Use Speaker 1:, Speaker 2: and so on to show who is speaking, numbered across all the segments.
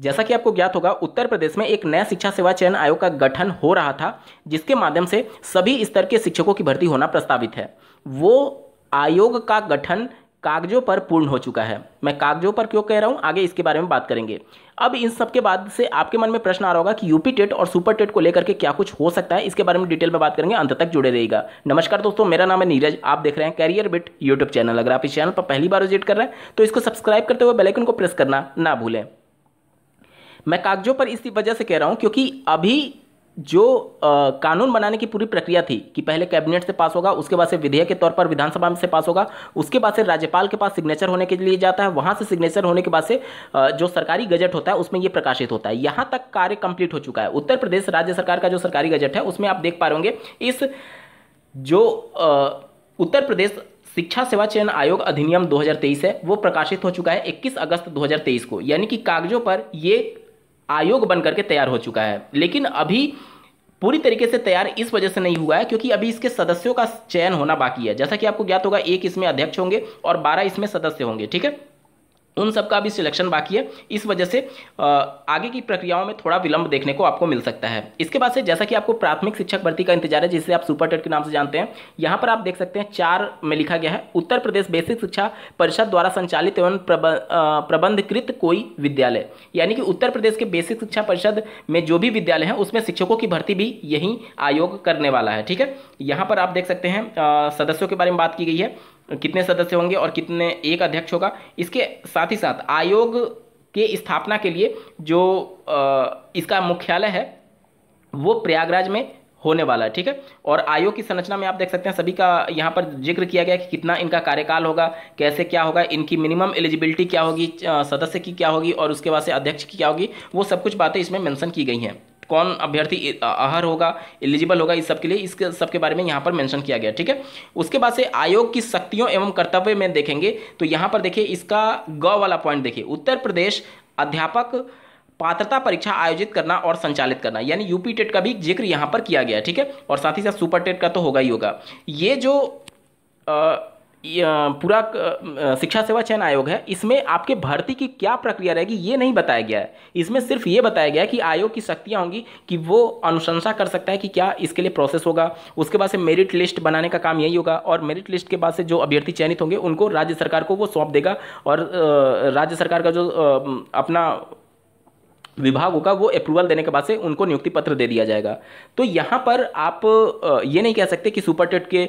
Speaker 1: जैसा कि आपको ज्ञात होगा उत्तर प्रदेश में एक नया शिक्षा सेवा चयन आयोग का गठन हो रहा था जिसके माध्यम से सभी स्तर के शिक्षकों की भर्ती होना प्रस्तावित है वो आयोग का गठन कागजों पर पूर्ण हो चुका है मैं कागजों पर क्यों कह रहा हूँ आगे इसके बारे में बात करेंगे अब इन सब के बाद से आपके मन में प्रश्न आ रहा होगा कि यूपी टेट और सुपर टेट को लेकर के क्या कुछ हो सकता है इसके बारे में डिटेल में बात करेंगे अंत तक जुड़े रहेगा नमस्कार दोस्तों मेरा नाम है नीरज आप देख रहे हैं कैरियर बिट यूट्यूब चैनल अगर आप इस चैनल पर पहली बार विजिट कर रहे हैं तो इसको सब्सक्राइब करते हुए बेलाइकन को प्रेस करना ना भूलें मैं कागजों पर इसी वजह से कह रहा हूँ क्योंकि अभी जो आ, कानून बनाने की पूरी प्रक्रिया थी कि पहले कैबिनेट से पास होगा उसके बाद से विधेयक के तौर पर विधानसभा से पास होगा उसके बाद से राज्यपाल के पास सिग्नेचर होने के लिए जाता है वहाँ से सिग्नेचर होने के बाद से आ, जो सरकारी गजट होता है उसमें ये प्रकाशित होता है यहाँ तक कार्य कंप्लीट हो चुका है उत्तर प्रदेश राज्य सरकार का जो सरकारी गजट है उसमें आप देख पा रहे इस जो आ, उत्तर प्रदेश शिक्षा सेवा चयन आयोग अधिनियम 2023 है वो प्रकाशित हो चुका है 21 अगस्त 2023 को यानी कि कागजों पर ये आयोग बन करके तैयार हो चुका है लेकिन अभी पूरी तरीके से तैयार इस वजह से नहीं हुआ है क्योंकि अभी इसके सदस्यों का चयन होना बाकी है जैसा कि आपको ज्ञात होगा एक इसमें अध्यक्ष होंगे और बारह इसमें सदस्य होंगे ठीक है उन सब का अभी सिलेक्शन बाकी है इस वजह से आगे की प्रक्रियाओं में थोड़ा विलंब देखने को आपको मिल सकता है इसके बाद से जैसा कि आपको प्राथमिक शिक्षक भर्ती का इंतजार है जिसे आप सुपर टेट के नाम से जानते हैं यहाँ पर आप देख सकते हैं चार में लिखा गया है उत्तर प्रदेश बेसिक शिक्षा परिषद द्वारा संचालित एवं प्रबंधकृत कोई विद्यालय यानी कि उत्तर प्रदेश के बेसिक शिक्षा परिषद में जो भी विद्यालय है उसमें शिक्षकों की भर्ती भी यही आयोग करने वाला है ठीक है यहाँ पर आप देख सकते हैं सदस्यों के बारे में बात की गई है कितने सदस्य होंगे और कितने एक अध्यक्ष होगा इसके साथ ही साथ आयोग के स्थापना के लिए जो इसका मुख्यालय है वो प्रयागराज में होने वाला है ठीक है और आयोग की संरचना में आप देख सकते हैं सभी का यहाँ पर जिक्र किया गया कि कितना इनका कार्यकाल होगा कैसे क्या होगा इनकी मिनिमम एलिजिबिलिटी क्या होगी सदस्य की क्या होगी और उसके बाद से अध्यक्ष की क्या होगी वो सब कुछ बातें इसमें मेंशन की गई हैं कौन अभ्यर्थी अहर होगा एलिजिबल होगा इस सब के लिए इस सब के बारे में यहाँ पर मेंशन किया गया ठीक है उसके बाद से आयोग की शक्तियों एवं कर्तव्य में देखेंगे तो यहाँ पर देखिए इसका ग वाला पॉइंट देखिए उत्तर प्रदेश अध्यापक पात्रता परीक्षा आयोजित करना और संचालित करना यानी यूपी टेट का भी जिक्र यहाँ पर किया गया ठीक है और साथ ही साथ सुपर टेट का तो होगा ही होगा ये जो आ, पूरा शिक्षा सेवा चयन आयोग है इसमें आपके भर्ती की क्या प्रक्रिया रहेगी ये नहीं बताया गया है इसमें सिर्फ ये बताया गया है कि आयोग की शक्तियाँ होंगी कि वो अनुशंसा कर सकता है कि क्या इसके लिए प्रोसेस होगा उसके बाद से मेरिट लिस्ट बनाने का काम यही होगा और मेरिट लिस्ट के बाद से जो अभ्यर्थी चयनित होंगे उनको राज्य सरकार को वो सौंप देगा और राज्य सरकार का जो अपना विभाग होगा वो अप्रूवल देने के बाद से उनको नियुक्ति पत्र दे दिया जाएगा तो यहाँ पर आप ये नहीं कह सकते कि सुपर टेट के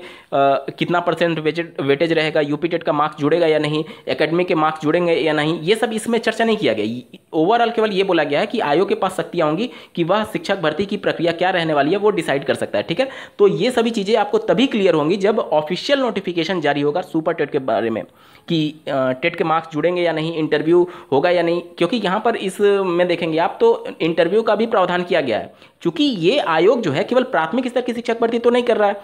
Speaker 1: कितना परसेंट वेटेज रहेगा यूपी टेट का मार्क्स जुड़ेगा या नहीं एकेडमी के मार्क्स जुड़ेंगे या नहीं ये सब इसमें चर्चा नहीं किया गया ओवरऑल केवल ये बोला गया है कि आयोग के पास शक्तियाँ होंगी कि वह शिक्षक भर्ती की प्रक्रिया क्या रहने वाली है वो डिसाइड कर सकता है ठीक है तो ये सभी चीज़ें आपको तभी क्लियर होंगी जब ऑफिशियल नोटिफिकेशन जारी होगा सुपर टेट के बारे में कि टेट के मार्क्स जुड़ेंगे या नहीं इंटरव्यू होगा या नहीं क्योंकि यहाँ पर इसमें देखेंगे पर्याप्त तो इंटरव्यू का भी प्रावधान किया गया है क्योंकि ये आयोग जो है केवल प्राथमिक स्तर की शिक्षक भर्ती तो नहीं कर रहा है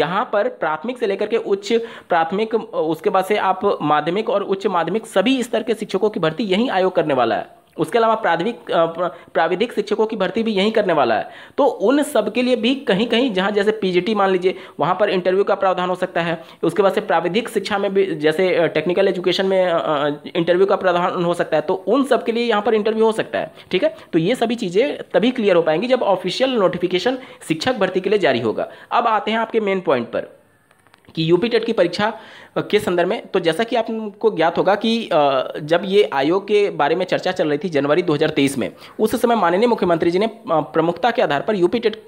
Speaker 1: यहाँ पर प्राथमिक से लेकर के उच्च प्राथमिक उसके बाद से आप माध्यमिक और उच्च माध्यमिक सभी स्तर के शिक्षकों की भर्ती यही आयोग करने वाला है उसके अलावा प्राविधिक प्राविधिक शिक्षकों की भर्ती भी यहीं करने वाला है तो उन सब के लिए भी कहीं कहीं जहाँ जैसे पीजीटी मान लीजिए वहाँ पर इंटरव्यू का प्रावधान हो सकता है उसके बाद से प्राविधिक शिक्षा में भी जैसे टेक्निकल एजुकेशन में इंटरव्यू का प्रावधान हो सकता है तो उन सब के लिए यहाँ पर इंटरव्यू हो सकता है ठीक है तो ये सभी चीज़ें तभी क्लियर हो पाएंगी जब ऑफिशियल नोटिफिकेशन शिक्षक भर्ती के लिए जारी होगा अब आते हैं आपके मेन पॉइंट पर कि यूपी टेट की परीक्षा के संदर्भ में तो जैसा कि आपको ज्ञात होगा कि जब ये आयोग के बारे में चर्चा चल रही थी जनवरी 2023 में उस समय माननीय मुख्यमंत्री जी ने प्रमुखता के आधार पर यूपी टेट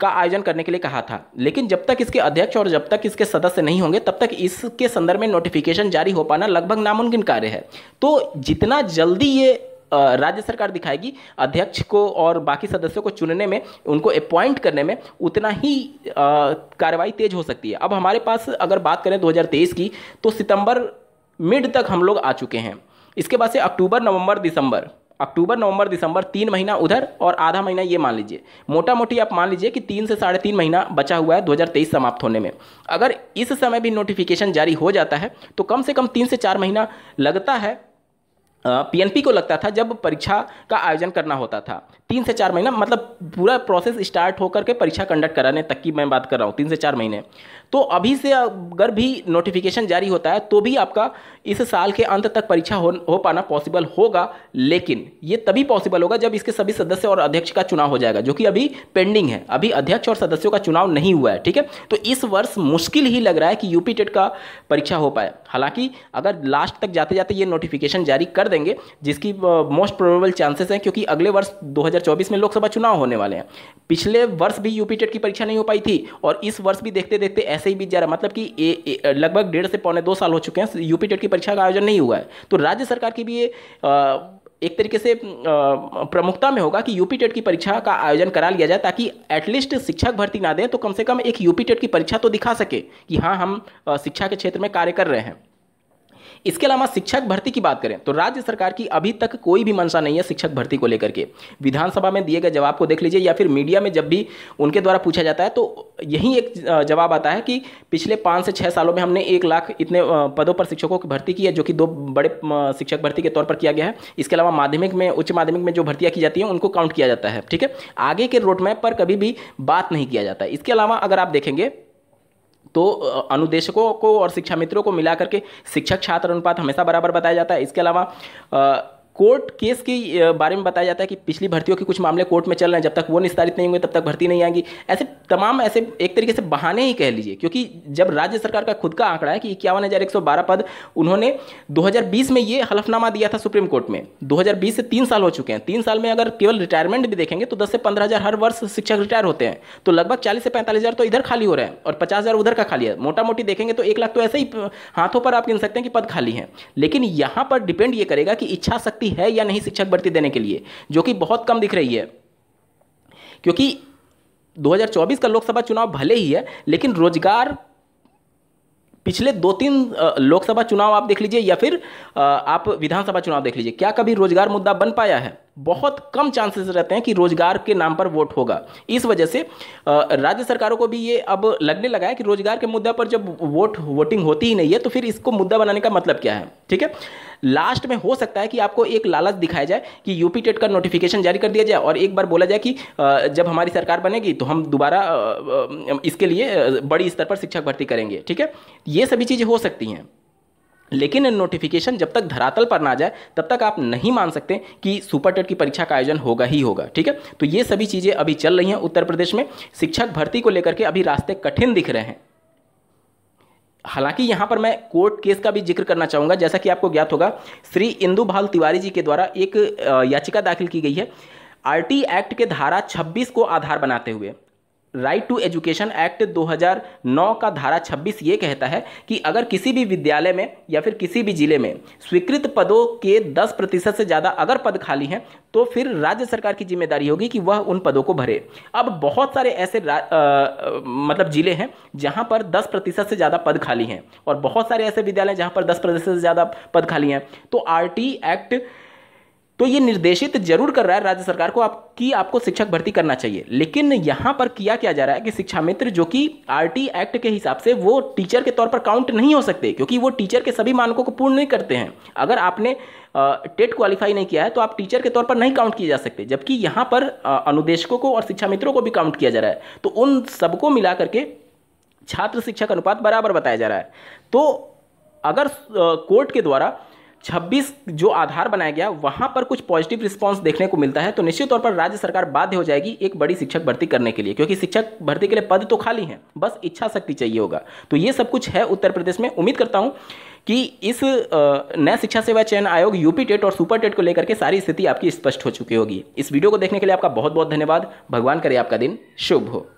Speaker 1: का आयोजन करने के लिए कहा था लेकिन जब तक इसके अध्यक्ष और जब तक इसके सदस्य नहीं होंगे तब तक इसके संदर्भ में नोटिफिकेशन जारी हो पाना लगभग नामुमकिन कार्य है तो जितना जल्दी ये राज्य सरकार दिखाएगी अध्यक्ष को और बाकी सदस्यों को चुनने में उनको अपॉइंट करने में उतना ही कार्रवाई तेज हो सकती है अब हमारे पास अगर बात करें 2023 की तो सितंबर मिड तक हम लोग आ चुके हैं इसके बाद से अक्टूबर नवंबर दिसंबर अक्टूबर नवंबर दिसंबर तीन महीना उधर और आधा महीना ये मान लीजिए मोटा मोटी आप मान लीजिए कि तीन से साढ़े तीन महीना बचा हुआ है 2023 समाप्त होने में अगर इस समय भी नोटिफिकेशन जारी हो जाता है तो कम से कम तीन से चार महीना लगता है पीएनपी को लगता था जब परीक्षा का आयोजन करना होता था तीन से चार महीना मतलब पूरा प्रोसेस स्टार्ट होकर के परीक्षा कंडक्ट कराने तक की मैं बात कर रहा हूँ तीन से चार महीने तो अभी से अगर भी नोटिफिकेशन जारी होता है तो भी आपका इस साल के अंत तक परीक्षा हो, हो पाना पॉसिबल होगा लेकिन ये तभी पॉसिबल होगा जब इसके सभी सदस्य और अध्यक्ष का चुनाव हो जाएगा जो कि अभी पेंडिंग है अभी अध्यक्ष और सदस्यों का चुनाव नहीं हुआ है ठीक है तो इस वर्ष मुश्किल ही लग रहा है कि यूपी टेट e का परीक्षा हो पाए हालांकि अगर लास्ट तक जाते जाते ये नोटिफिकेशन जारी कर कर देंगे जिसकी मोस्ट प्रोबेबल चांसेस हैं क्योंकि अगले वर्ष 2024 में लोकसभा चुनाव होने वाले हैं पिछले वर्ष भी यूपी टेट की परीक्षा नहीं हो पाई थी और इस वर्ष भी देखते देखते ऐसे ही बीत जा रहा मतलब कि लगभग डेढ़ से पौने दो साल हो चुके हैं यूपी टेट की परीक्षा का आयोजन नहीं हुआ है तो राज्य सरकार की भी ये एक तरीके से प्रमुखता में होगा कि यूपी टेट की परीक्षा का आयोजन करा लिया जाए ताकि एटलीस्ट शिक्षक भर्ती ना दें तो कम से कम एक यूपी टेट की परीक्षा तो दिखा सके कि हाँ हम शिक्षा के क्षेत्र में कार्य कर रहे हैं इसके अलावा शिक्षक भर्ती की बात करें तो राज्य सरकार की अभी तक कोई भी मंशा नहीं है शिक्षक भर्ती को लेकर के विधानसभा में दिए गए जवाब को देख लीजिए या फिर मीडिया में जब भी उनके द्वारा पूछा जाता है तो यही एक जवाब आता है कि पिछले पाँच से छः सालों में हमने एक लाख इतने पदों पर शिक्षकों की भर्ती की है जो कि दो बड़े शिक्षक भर्ती के तौर पर किया गया है इसके अलावा माध्यमिक में उच्च माध्यमिक में जो भर्तियाँ की जाती हैं उनको काउंट किया जाता है ठीक है आगे के रोडमैप पर कभी भी बात नहीं किया जाता है इसके अलावा अगर आप देखेंगे तो अनुदेशकों को और शिक्षा मित्रों को मिला करके शिक्षक छात्र अनुपात हमेशा बराबर बताया जाता है इसके अलावा कोर्ट केस के बारे में बताया जाता है कि पिछली भर्तियों के कुछ मामले कोर्ट में चल रहे हैं जब तक वो निस्तारित नहीं होंगे तब तक भर्ती नहीं आएंगी ऐसे तमाम ऐसे एक तरीके से बहाने ही कह लीजिए क्योंकि जब राज्य सरकार का खुद का आंकड़ा है कि इक्यावन हज़ार एक सौ बारह पद उन्होंने 2020 में ये हलफनामा दिया था सुप्रीम कोर्ट में 2020 से तीन साल हो चुके हैं तीन साल में अगर केवल रिटायरमेंट भी देखेंगे तो दस से पंद्रह हज़ार हर वर्ष शिक्षक रिटायर होते हैं तो लगभग चालीस से पैंतालीस हज़ार तो इधर खाली हो रहे हैं और पचास हज़ार उधर का खाली है मोटा मोटी देखेंगे तो एक लाख तो ऐसे ही हाथों पर आप गिन सकते हैं कि पद खाली है लेकिन यहां पर डिपेंड ये करेगा कि इच्छा शक्ति भर्ती है या नहीं शिक्षक भर्ती देने के लिए जो कि बहुत कम दिख रही है क्योंकि 2024 का लोकसभा चुनाव भले ही है लेकिन रोजगार पिछले दो तीन लोकसभा चुनाव आप देख लीजिए या फिर आप विधानसभा चुनाव देख लीजिए क्या कभी रोजगार मुद्दा बन पाया है बहुत कम चांसेस रहते हैं कि रोजगार के नाम पर वोट होगा इस वजह से राज्य सरकारों को भी ये अब लगने लगा है कि रोजगार के मुद्दा पर जब वोट वोटिंग होती ही नहीं है तो फिर इसको मुद्दा बनाने का मतलब क्या है ठीक है लास्ट में हो सकता है कि आपको एक लालच दिखाया जाए कि यूपी टेट का नोटिफिकेशन जारी कर दिया जाए और एक बार बोला जाए कि जब हमारी सरकार बनेगी तो हम दोबारा इसके लिए बड़ी स्तर पर शिक्षक भर्ती करेंगे ठीक है ये सभी चीज़ें हो सकती हैं लेकिन नोटिफिकेशन जब तक धरातल पर ना जाए तब तक आप नहीं मान सकते कि सुपर टेट की परीक्षा का आयोजन होगा ही होगा ठीक है तो ये सभी चीज़ें अभी चल रही हैं उत्तर प्रदेश में शिक्षक भर्ती को लेकर के अभी रास्ते कठिन दिख रहे हैं हालांकि यहां पर मैं कोर्ट केस का भी जिक्र करना चाहूंगा जैसा कि आपको ज्ञात होगा श्री इंदु भाल तिवारी जी के द्वारा एक याचिका दाखिल की गई है आरटी एक्ट के धारा 26 को आधार बनाते हुए राइट टू एजुकेशन एक्ट 2009 का धारा 26 ये कहता है कि अगर किसी भी विद्यालय में या फिर किसी भी जिले में स्वीकृत पदों के 10 प्रतिशत से ज़्यादा अगर पद खाली हैं तो फिर राज्य सरकार की जिम्मेदारी होगी कि वह उन पदों को भरे अब बहुत सारे ऐसे आ, मतलब जिले हैं जहाँ पर दस प्रतिशत से ज़्यादा पद खाली हैं और बहुत सारे ऐसे विद्यालय जहाँ पर दस प्रतिशत से ज़्यादा पद खाली हैं तो आर एक्ट तो ये निर्देशित जरूर कर रहा है राज्य सरकार को आप कि आपको शिक्षक भर्ती करना चाहिए लेकिन यहाँ पर किया क्या जा रहा है कि शिक्षा मित्र जो कि आर एक्ट के हिसाब से वो टीचर के तौर पर काउंट नहीं हो सकते क्योंकि वो टीचर के सभी मानकों को पूर्ण नहीं करते हैं अगर आपने टेट क्वालिफाई नहीं किया है तो आप टीचर के तौर पर नहीं काउंट किए जा सकते जबकि यहाँ पर अनुदेशकों को और शिक्षा मित्रों को भी काउंट किया जा रहा है तो उन सबको मिला करके छात्र शिक्षक अनुपात बराबर बताया जा रहा है तो अगर कोर्ट के द्वारा 26 जो आधार बनाया गया वहां पर कुछ पॉजिटिव रिस्पांस देखने को मिलता है तो निश्चित तौर पर राज्य सरकार बाध्य हो जाएगी एक बड़ी शिक्षक भर्ती करने के लिए क्योंकि शिक्षक भर्ती के लिए पद तो खाली है बस इच्छा शक्ति चाहिए होगा तो ये सब कुछ है उत्तर प्रदेश में उम्मीद करता हूँ कि इस नए शिक्षा सेवा चयन आयोग यूपी टेट और सुपर टेट को लेकर के सारी स्थिति आपकी स्पष्ट हो चुकी होगी इस वीडियो को देखने के लिए आपका बहुत बहुत धन्यवाद भगवान करे आपका दिन शुभ हो